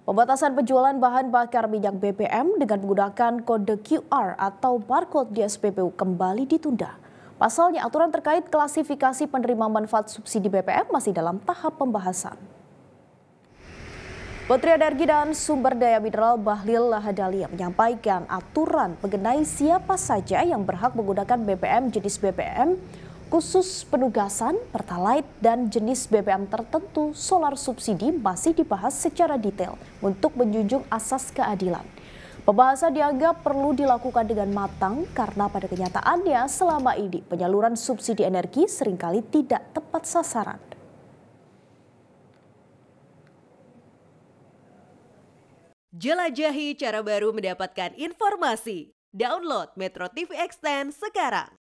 Pembatasan penjualan bahan bakar minyak BBM dengan menggunakan kode QR atau barcode di SPBU kembali ditunda. Pasalnya aturan terkait klasifikasi penerima manfaat subsidi BBM masih dalam tahap pembahasan. Menteri Energi dan Sumber Daya Mineral Bahlil Lahadalia menyampaikan aturan mengenai siapa saja yang berhak menggunakan BBM jenis BBM khusus penugasan, pertalite, dan jenis BBM tertentu solar subsidi masih dibahas secara detail untuk menjunjung asas keadilan. Pembahasan dianggap perlu dilakukan dengan matang karena pada kenyataannya selama ini penyaluran subsidi energi seringkali tidak tepat sasaran. Jelajahi cara baru mendapatkan informasi. Download Metro TV Extend sekarang.